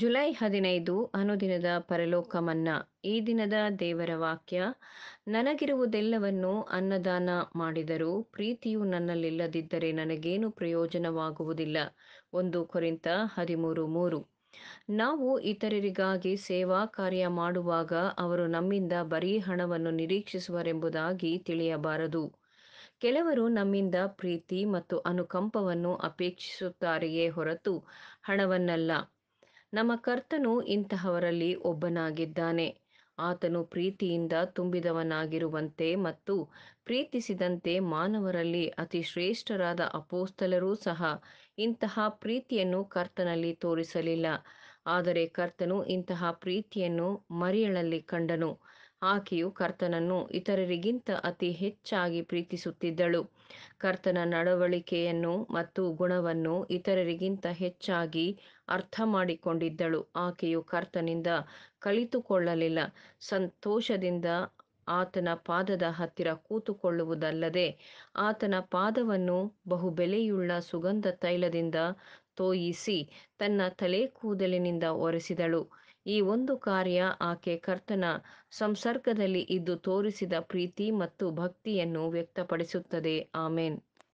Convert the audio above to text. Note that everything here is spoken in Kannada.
ಜುಲೈ ಹದಿನೈದು ಅನುದಿನದ ಪರಲೋಕ ಮನ್ನಾ ಈ ದಿನದ ದೇವರ ವಾಕ್ಯ ನನಗಿರುವುದೆಲ್ಲವನ್ನು ಅನ್ನದಾನ ಮಾಡಿದರೂ ಪ್ರೀತಿಯು ನನ್ನಲ್ಲಿಲ್ಲದಿದ್ದರೆ ನನಗೇನು ಪ್ರಯೋಜನವಾಗುವುದಿಲ್ಲ ಒಂದು ಕುರಿತ ಹದಿಮೂರು ಮೂರು ನಾವು ಇತರರಿಗಾಗಿ ಸೇವಾ ಕಾರ್ಯ ಮಾಡುವಾಗ ಅವರು ನಮ್ಮಿಂದ ಬರೀ ಹಣವನ್ನು ನಿರೀಕ್ಷಿಸುವರೆಂಬುದಾಗಿ ತಿಳಿಯಬಾರದು ಕೆಲವರು ನಮ್ಮಿಂದ ಪ್ರೀತಿ ಮತ್ತು ಅನುಕಂಪವನ್ನು ಅಪೇಕ್ಷಿಸುತ್ತಾರೆಯೇ ಹೊರತು ಹಣವನ್ನಲ್ಲ ನಮ್ಮ ಕರ್ತನು ಇಂತಹವರಲ್ಲಿ ಒಬ್ಬನಾಗಿದ್ದಾನೆ ಆತನು ಪ್ರೀತಿಯಿಂದ ತುಂಬಿದವನಾಗಿರುವಂತೆ ಮತ್ತು ಪ್ರೀತಿಸಿದಂತೆ ಮಾನವರಲ್ಲಿ ಅತಿ ಶ್ರೇಷ್ಠರಾದ ಅಪೋಸ್ತಲರೂ ಸಹ ಇಂತಹ ಪ್ರೀತಿಯನ್ನು ಕರ್ತನಲ್ಲಿ ತೋರಿಸಲಿಲ್ಲ ಆದರೆ ಕರ್ತನು ಇಂತಹ ಪ್ರೀತಿಯನ್ನು ಮರಿಯಳಲ್ಲಿ ಕಂಡನು ಆಕೆಯು ಕರ್ತನನ್ನು ಇತರರಿಗಿಂತ ಅತಿ ಹೆಚ್ಚಾಗಿ ಪ್ರೀತಿಸುತ್ತಿದ್ದಳು ಕರ್ತನ ನಡವಳಿಕೆಯನ್ನು ಮತ್ತು ಗುಣವನ್ನು ಇತರರಿಗಿಂತ ಹೆಚ್ಚಾಗಿ ಅರ್ಥ ಮಾಡಿಕೊಂಡಿದ್ದಳು ಆಕೆಯು ಕರ್ತನಿಂದ ಕಲಿತುಕೊಳ್ಳಲಿಲ್ಲ ಸಂತೋಷದಿಂದ ಆತನ ಪಾದದ ಹತ್ತಿರ ಕೂತುಕೊಳ್ಳುವುದಲ್ಲದೆ ಆತನ ಪಾದವನ್ನು ಬಹುಬೆಲೆಯುಳ್ಳ ಸುಗಂಧ ತೈಲದಿಂದ ತೋಯಿಸಿ ತನ್ನ ತಲೆ ಕೂದಲಿನಿಂದ ಒರೆಸಿದಳು ಈ ಒಂದು ಕಾರ್ಯ ಆಕೆ ಕರ್ತನ ಸಂಸರ್ಗದಲ್ಲಿ ಇದ್ದು ತೋರಿಸಿದ ಪ್ರೀತಿ ಮತ್ತು ಭಕ್ತಿಯನ್ನು ವ್ಯಕ್ತಪಡಿಸುತ್ತದೆ ಆಮೇನ್